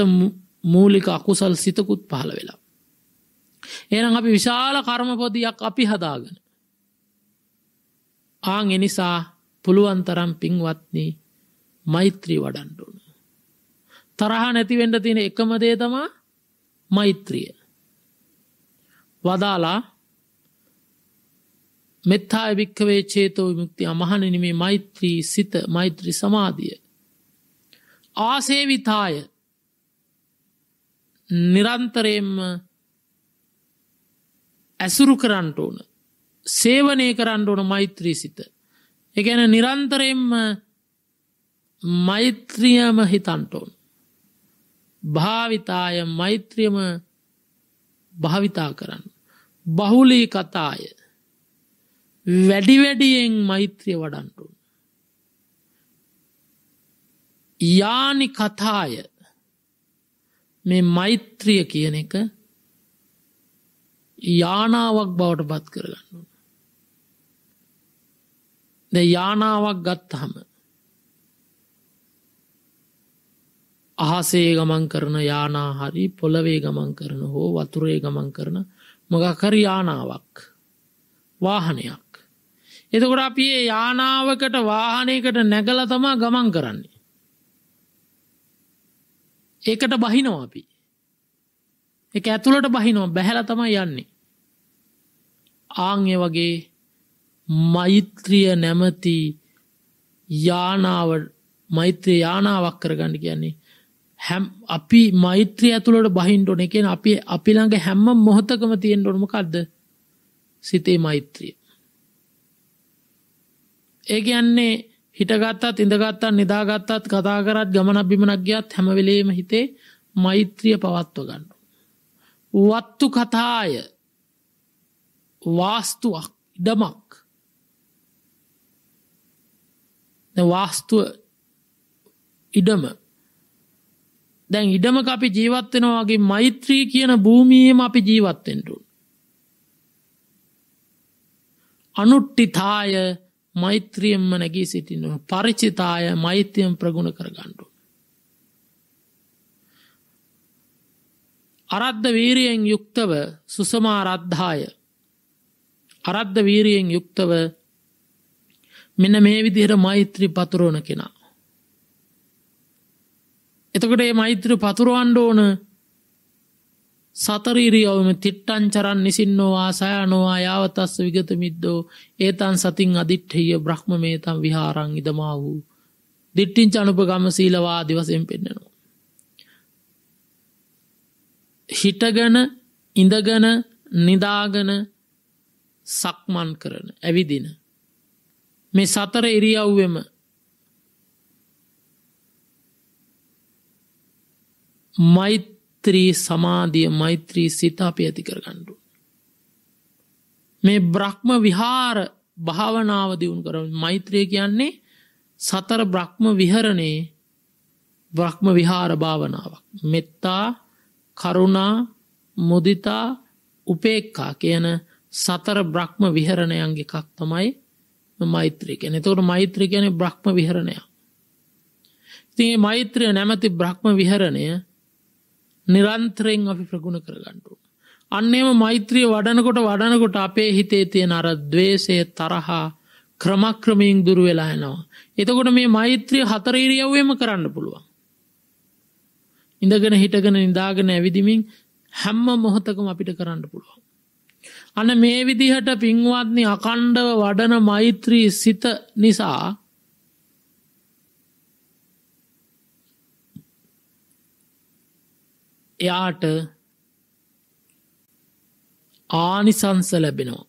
මූලික අකුසල් සිතකුත් පහළ වෙලා. එනම් අපි විශාල කර්මපොදියක් අපි හදාගෙන. ආං එනිසා පුළුවන්තරම් පින්වත්න්නේ මෛත්‍රී වඩන්ඩුන. තරහ නැතිවෙන්ඩ තියෙන එකම දේ තමා මෛත්‍රිය. වදාලා මෙත්තා එභික්කවේ චේතෝ විමුක්ති අමහනනිමේ මෛත්‍රී සිත මෛත්‍රී සමාධිය ආසේවිතාය නිරන්තරයෙන්ම ඇසුරු කරන්නට ඕන සේවනය කරන්න ඕන මෛත්‍රී සිත එකැන නිරන්තරයෙන්ම මෛත්‍රියම හිතන්ටෝන් භාවිතාය මෛත්‍රියම භාවිතා කරන්න බහුලී කතාය වැඩිවැඩියෙන් මෛත්‍රිය වඩන්ටු යානි කතාය මේ මෛත්‍රිය කියන එක යානාවක් බවට පත් කරගන්න. ද යානාවක් ගත්තහම අහසේ ගමන් කරන යානා හරි පොළවේ ගමන් කරන හෝ වතුරේ ගමන් කරන මොගකර යානාවක් වාහනයක්. එතකොට අපි ඒ යානාවකට වාහනයකට නැගල තමා ගමන් කරන්නේ. ඒකට බහිනවා අපි. එක ඇතුළට බහිනවා බැහැල තමයි යන්නේ. ආංය වගේ මෛත්‍රිය නැමති යානාව මෛත්‍රය යානාවක් කරගන්න කියන්නේ හැම් අපි මෛත්‍රය ඇතුළට බහින්ටඕන එකෙන් අපි අපි ළඟ හැම්ම මොහොතකම තියෙන් ඕනම කක්ද සිතේ මෛත්‍රිය. ඒ කියන්නේ හිටගත්තත් ඉඳගත්තත් නිදාගත්තත් කතා කරත් ගමන බිමනක් ගියත් හැමවෙලේම හිතේ මෛත්‍රිය පවත්ව ගන්න. වත්තු කතාය වාස්තුවක් ඉඩමක් වාස්තුව ඉඩම දැන් ඉඩමක අපි ජීවත්වෙනවාගේ මෛත්‍රී කියන භූමියම අපි ජීවත්තෙන්ටු. අනුට්ටිතාය මෛත්‍රියෙන්ම නැගී සිටින්නව පරිචිතාය මෛත්‍යයෙන් ප්‍රගුණ කරගණ්ඩු. අරද්ධ වීරියෙන් යුක්තව සුසමාරද්ධාය අරද්ධ වීරියෙන් යුක්තව මෙන්න මේ විදිහට මෛත්‍රී පතුරුවන කෙනා. එතකට ඒ මෛත්‍ර පතුරුවන්ඩ ඕන සතරීරියවම තිට්ටංචරන් නිසින්නෝවා සෑනවා යාවතස්ස විගත මිද්දෝ ඒතන් සතින් අදිට්හය බ්‍රහ්ම මේතම් විහාරං ඉදමා වූ. දිට්ටිංච අනුපගම සීලවා දිවසයෙන් පෙන්නෙනවා. හිටගන ඉඳගන නිදාගන සක්මන් කරන ඇවිදින. මේ සතර ඉරියව්වෙම මෛත්‍ර මෛත්‍රී සමාධිය මෛත්‍රී සිත අපි ඇති කරගණ්ඩු. මේ බ්‍රහ්ම විහාර භාවනාව දියුණු කර මෛත්‍රය කියන්නේ සතර බ්‍රහ්ම විහරණේ බ්‍රහ්ම විහාර භාවනාවක්. මෙත්තා කරුණා මුදිතා උපේක්කා කියන සතර බ්‍රහ්ම විහරණයන්ගේ එකක් තමයි මෛත්‍රිකයන තවට මෛත්‍රිකයන බ්‍රහ්ම විහරණයක්. ඉතින් මෛත්‍රය නැමැති බ්‍රහ්ම විහරණය නිරන්තරයෙන් අපි ප්‍රගුණ කරගන්නඩු. අන්නේම මෛත්‍රිය වඩනකොට වඩනකොට අපේ හිතේ තියෙන අර දවේශය තරහා ක්‍රමක්‍රමයෙන් දුරු වෙලා එනවා. එතකොට මේ මෛත්‍රිය හතරීරියව්වම කරන්න පුළුවන්. ඉඳගෙන හිටගෙන නිදාගෙන ඇවිදිමින් හැම්ම මොහොතකම අපිට කරන්න පුළුවන්. අන මේ විදිහට පින්වත්නි අකණ්ඩව වඩන මෛත්‍රී සිත නිසා එයාට ආනිසංස ලැබෙනවා.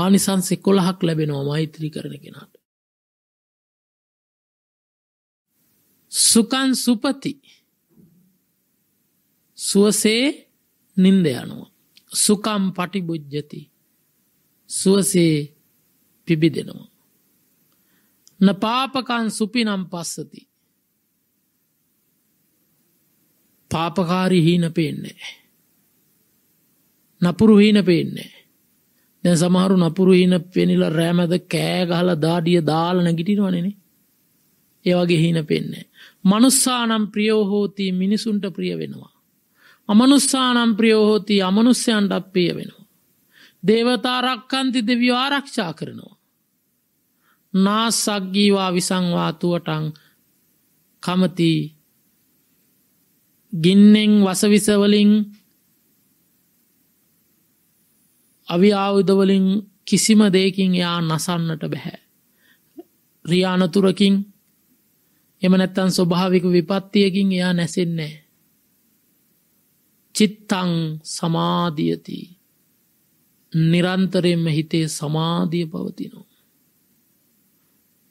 ආනිසංස කොළහක් ලැබෙනවා මෛත්‍රී කරන කෙනාට. සුකන් සුපති සුවසේ නින්ද යනවා. සුකම් පටිබුජ්ජති සුවසේ පිබි දෙෙනවා. න පාපකන් සුපිනම් පස්සති පාපකාරී හීන පේන්නේ. නපුරු හීන පේන්නේ. දැන් සමහරු නපුරු හීන පෙනිලා රෑමැද කෑ ගහලා දාඩිය දාලා නැගිටිනවනේ. ඒ වගේ හීන පෙන්නේ. මනුස්සානම් ප්‍රියෝ හෝති මිනිසුන්ට ප්‍රිය වෙනවා. අමනුස්සානම් ප්‍රියෝ හෝති අමනුස්සයන්ට ප්‍රිය වෙනවා. දේවතා රක්කන්ති දෙවියෝ ආරක්ෂා කරනවා. නාසග්ගීවා විසංවාතුවටන් කමති ගින්නෙන් වසවිසවලින් අවිආයුධවලින් කිසිම දෙයකින් එයා නසන්නට බැහැ. රියානතුරකින් එම නැත්තන් ස්වභාවික විපත්තියකින් එයා නැසෙන්නේ. චිත්තං සමාධියති නිරන්තරයෙන්ම හිතේ සමාධිය පවතිනවා.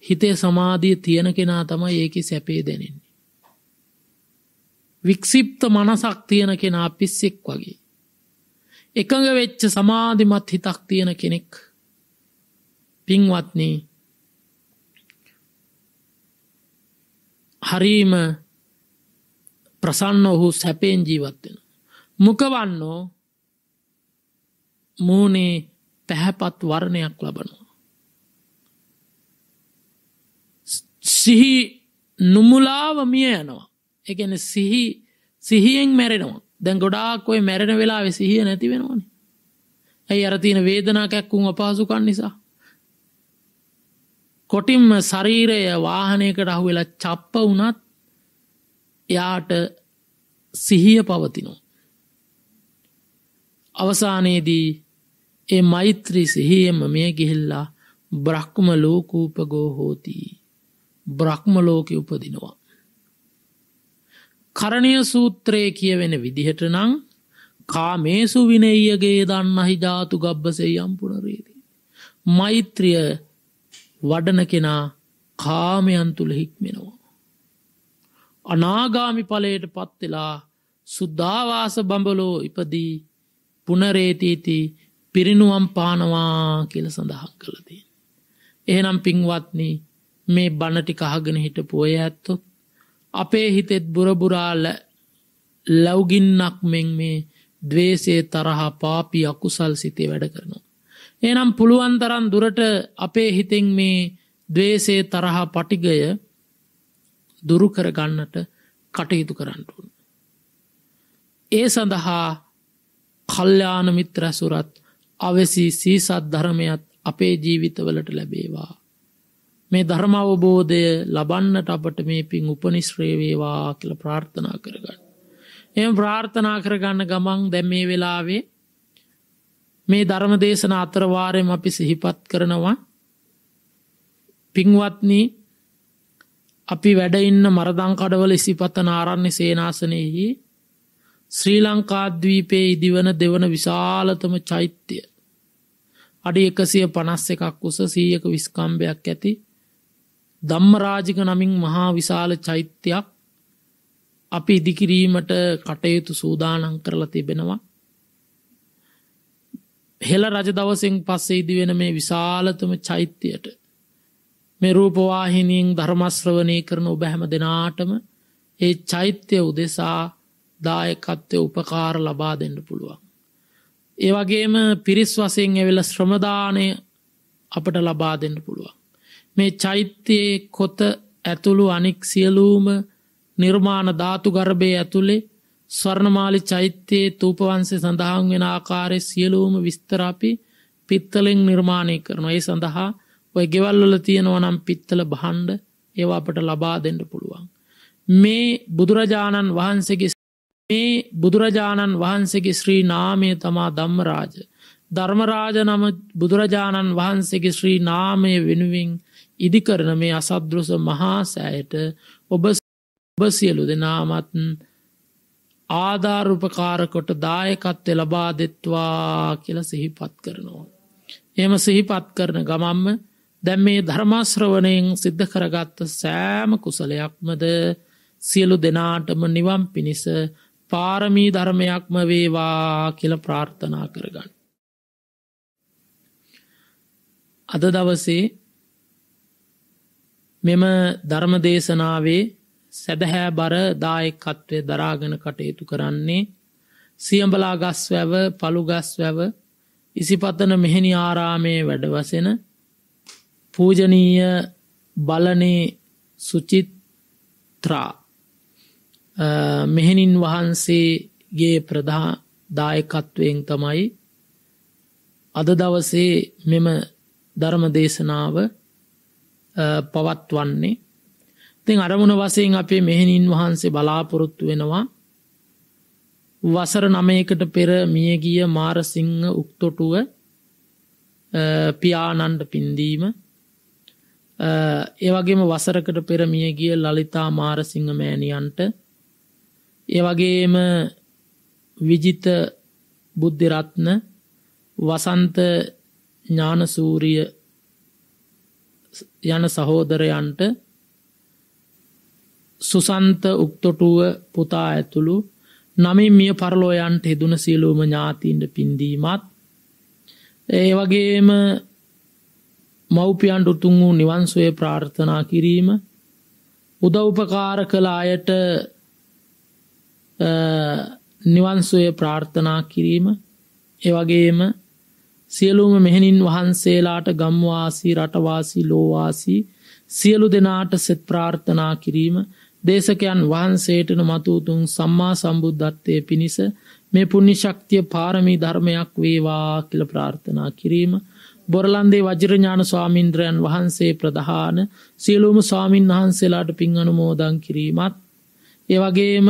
හිතේ සමාධිය තියෙන කෙනා තමයි ඒකෙ සැපේ දැනෙන්නේ. වික්ෂිප්ත මනසක් තියෙන කෙනා පිස්සෙක් වගේ. එකඟ වෙච්ච සමාධිමත් හිතක් තියෙන කෙනෙක් පින්වත්නී හරීම ප්‍රසන්න ඔහු සැපෙන් ජීවත්වෙන. මොකවන්නෝ මූනේ පැහැපත් වර්ණයක් ලබනවා. සිහි නුමුලාවමිය යනවා. එකන සිහි සිහියෙන් මැරෙනවා දැන් ගොඩාක් ඔය මැරෙන වෙලාවෙ සිහිය නැති වෙනවානි ඇයි අරතින වේදනා කැක්කුම් අපහසුකන් නිසා කොටිම් ශරීරය වාහනයකට අහු වෙලා චප්ප වුණත් එයාට සිහිය පවතිනවා අවසානයේදී ඒ මෛත්‍රී සිහියම මේ ගිහිල්ලා බ්‍රහ්ම ලෝකූපගෝ හෝති බ්‍රහ්ම ලෝකෙ උපදිනවා කරණය සූත්‍රයේ කියවෙන විදිහට නං කාමේසු විනෙයගේ දන්නහි ජාතු ගබ්බසේ යම්පුනරේදී. මෛත්‍රිය වඩන කෙනා කාමයන් තුළ හික්මෙනවා. අනාගාමි පලයට පත්වෙලා සුද්ධවාස බඹලෝ ඉපදී පුනරේතීති පිරිනුවම් පානවා කියල සඳහන් කළදී. එහනම් පින්වත්නී මේ බණටි කහගෙන හිට පෝය ඇත්තොත් අපේ හිතෙත් බුරබුරාල ලැවගින්නක් මෙන් මේ දවේසේ තරහා පාපි අකුසල් සිතේ වැඩ කරනවා. එනම් පුළුවන්තරන් දුරට අපේ හිතෙන් මේ දවේසේ තරහා පටිගය දුරුකර ගන්නට කටයුතු කරන්නටුන්. ඒ සඳහා කල්්‍යාන මිත්‍රැසුරත් අවසි සීසත් ධරමයත් අපේ ජීවිතවලට ලැබේවා. මේ ධර්ම අවබෝධය ලබන්නට අපට මේ පින් උපනිශ්‍රේ වේවා කියලා ප්‍රාර්ථනා කරගන්න. එහෙම ප්‍රාර්ථනා කරගන්න ගමන් දැන් මේ වෙලාවේ මේ ධර්ම දේශන අතර වාරයෙන් අපි සිහිපත් කරනවා පින්වත්නි අපි වැඩ ඉන්න මරදම් කඩවල ඉසිපතන ආරණ්‍ය සේනාසනයේහි ශ්‍රී ලංකාද්වීපයේ ඉදිවන දෙවන විශාලතම චෛත්‍ය අඩි 151ක් උස 100ක විස්කම්භයක් ඇති ධම්මරාජික නමින් මහා විශාල චෛත්‍යයක් අපි ඉදිකිරීමට කටයුතු සූදානං කරලා තිබෙනවා. හෙළ රජ දවසෙන් පස්සේ ඉදිවෙන මේ විශාලතම චෛත්‍යයට මේ රූපවාහිනීන් ධර්මශ්‍රවනය කරන ඔබ හැම දෙනාටම ඒ චෛත්‍ය උදෙසා දායකත්වය උපකාර ලබා දෙන්න පුළුවන්. ඒ වගේම පිරිස් වසයෙන් ඇවෙල ශ්‍රමදානය අපට ලබා දෙන්න පුළුවන්. මේ චෛත්‍යයේ කොත ඇතුළු අනික් සියලූම නිර්මාණ ධාතු ගර්භය ඇතුළේ ස්වර්ණමාලි චෛත්‍යයේ තූපවන්සේ සඳහන් වෙන ආකාරය සියලූම විස්තරාපි පිත්තලෙන් නිර්මාණය කරනවා. ඒ සඳහා ඔය ගෙවල්වල තියෙනවා නම් පිත්තල බහන්ඩ ඒවා අපට ලබා දෙන්න පුළුවන්. මේ බුදුරජාණන් වහන්සේගේ මේ බුදුරජාණන් වහන්සේගේ ශ්‍රී නාමය තමා ධම්මරාජ. ධර්මරාජ නම බුදුරජාණන් වහන්සේගේ ශ්‍රී නාමය වෙනුවෙන් ඉදිකරන මේ අසද්දෘස මහා සෑයට ඔබ ඔබ සියලු දෙනාමත් ආධාරූපකාරකොට දායකත්වය ලබා දෙත්වා කියලා සිහිපත් කරනවා. එම සිහිපත් කරන ගමම්ම දැම් මේ ධර්මාශ්‍රවනයෙන් සිද්ධ කරගත්ත සෑම කුසලයක්මද සියලු දෙනාටම නිවම් පිණිස පාරමී ධර්මයක්ම වේවා කියල ප්‍රාර්ථනා කරගන්න. අද දවසේ මෙම ධර්මදේශනාවේ සැදහැ බර දායකත්වය දරාගෙන කටයුතු කරන්නේ සියඹලා ගස් වැව පළුගස් වැව ඉසිපතන මෙහෙනි ආරාමයේ වැඩවසෙන පූජනීය බලනේ සුචිත්‍රා මෙහෙණින් වහන්සේගේ ප්‍රධා දායකත්වයෙන් තමයි අද දවසේ මෙම ධර්ම දේශනාව පවත්වන්නේ තින් අරමුණ වසයෙන් අපේ මෙහෙණින් වහන්සේ බලාපොරොත්තු වෙනවා වසර නමයකට පෙර මියගිය මාරසිංහ උක්තොටුව පියානන්ට පින්දීම ඒවගේම වසරකට පෙර මියගිය ලලිතා මාරසිංහ මෑණියන්ට ඒවගේම විජිත බුද්ධරත්න වසන්ත ඥානසූරිය යන සහෝදරයන්ට සුසන්ත උක්තොටුව පුතා ඇතුළු නමින් මිය පරලෝයන්ට හෙදුන සියලූම ඥාතීන්ට පින්දීමත් ඒ වගේම මව්පියන්ට උතුන් වූ නිවන්සුවේ ප්‍රාර්ථනා කිරීම උදව්පකාර කළ අයට නිවන්සුය ප්‍රාර්ථනා කිරීම එවගේම සියලුම මෙහෙණින් වහන්සේලාට ගම්වාසී රටවාසී ලෝවාසී සියලු දෙනාට සෙත් ප්‍රාර්ථනා කිරීම දේශකයන් වහන්සේටන මතුතුන් සම්මා සම්බුද්ධත්වය පිණිස මේ පුුණි ශක්තිය පාරමී ධර්මයක් වේවා කියල ප්‍රාර්ථනා කිරීම. බොරලන්දේ වජරඥාන ස්වාමින්ද්‍රයන් වහන්සේ ප්‍රධාන සියලුම ස්වාමීන් වහන්සේලාට පින් අනුමෝදන් කිරීමත්. ඒවගේම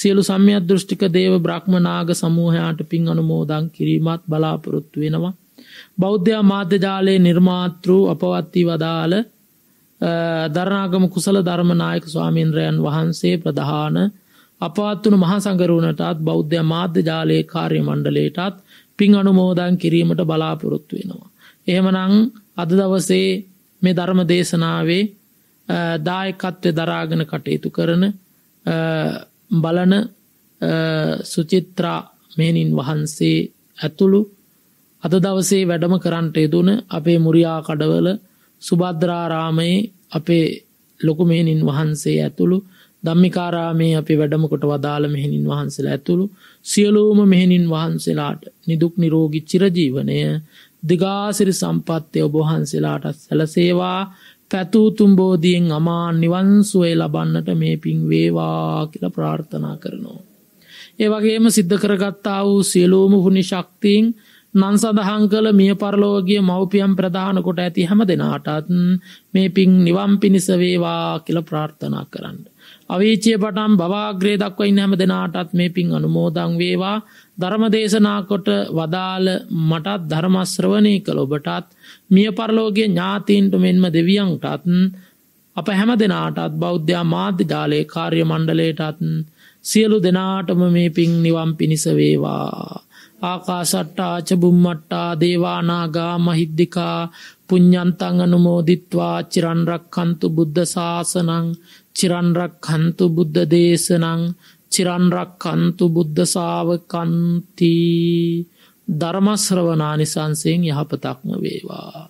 සියලු සම්යක් දෘෂ්ටික දේව බ්‍රහ්මනාග සමූහයාට පින් අනුමෝදං කිරීමත් බලාපොරොත්තු වෙනවා. බෞද්ධයා මාධ්‍යජාලයේ නිර්මාතෘ අපවත්ති වදාළ දරණාගම කුසල ධර්මනායක ස්වාමීන්ද්‍රයන් වහන්සේ ප්‍රධාන අපවත්වන මහසඟරුණටත් බෞද්ධ මාධ්‍යජාලයේ කාර්ය මණ්ඩලේටත් පින් අනුමෝදන් කිරීමට බලාපොරොත්තු වෙනවා. එහෙමනං අද දවසේ මේ ධර්ම දේශනාවේ දායකත්වය දරාගෙන කටයුතු කරන බලන සුචිත්‍රා මේනින් වහන්සේ ඇතුළු අද දවසේ වැඩම කරන්නට යෙදුන අපේ මුරියා කඩවල සුබද්‍රාරාමයේ අපේ ලොකුමේනින් වහන්සේ ඇතුළු ධම්මිකාරාමේ අපි වැඩමකොට වදාළ මෙහෙණින් වහන්සේලා ඇතුළු සියලූම මෙහෙණින් වහන්සේලාට නිදුක් නිරෝගි චිරජීවනය දිගාසිරි සම්පත්්‍යය ඔබහන්සේලාට සැලසේවා පැතූතුම් බෝධියෙන් අමා නිවන් සුවය ලබන්නට මේ පින් වේවා කියලා ප්‍රාර්ථනා කරනවා. ඒ වගේම සිද්ධ කරගත්තා වූ සියලූම හුනි ශක්තිීන් නන් සඳහන් කළ මිය පරලෝගිය මව්පියම් ප්‍රධාන කොට ඇති හැම දෙනාටත් මේ පින් නිවම් පිණිසවේවා කියල ප්‍රාර්ථනා කරන්න. අවීචය පටම් භවාග්‍රේ දක්ව ඉන්න හැම දෙනාටත් මේ පින් අනුමෝදං වේවා ධර්ම දේශනාකොට වදාළ මටත් ධර්මශ්‍රවනය කළ ඔබටත් මිය පරලෝගේ ඥාතීන්ට මෙන්ම දෙවියන්ටත් අප හැම දෙනාටත් බෞද්ධයා මාධ්‍ය ජාලය කාර්ය මණ්ඩලයටත් සියලු දෙනාටම මේ පින් නිවම් පිණිසවේවා. ආකාසට්ටා චබුම්මට්ටා දේවානාගා මහිද්දිකා පුඤ්ඥන්තං අනුමෝදිත්වා චිරන්රක් කන්තු බුද්ධ ශාසනං චිරන්රක් හන්තු බුද්ධ දේශනං චිරන්රක් කන්තු බුද්ධ සාාවකන්ති ධර්මශ්‍රවනානිසංසයෙන් යහපතක්ම වේවා.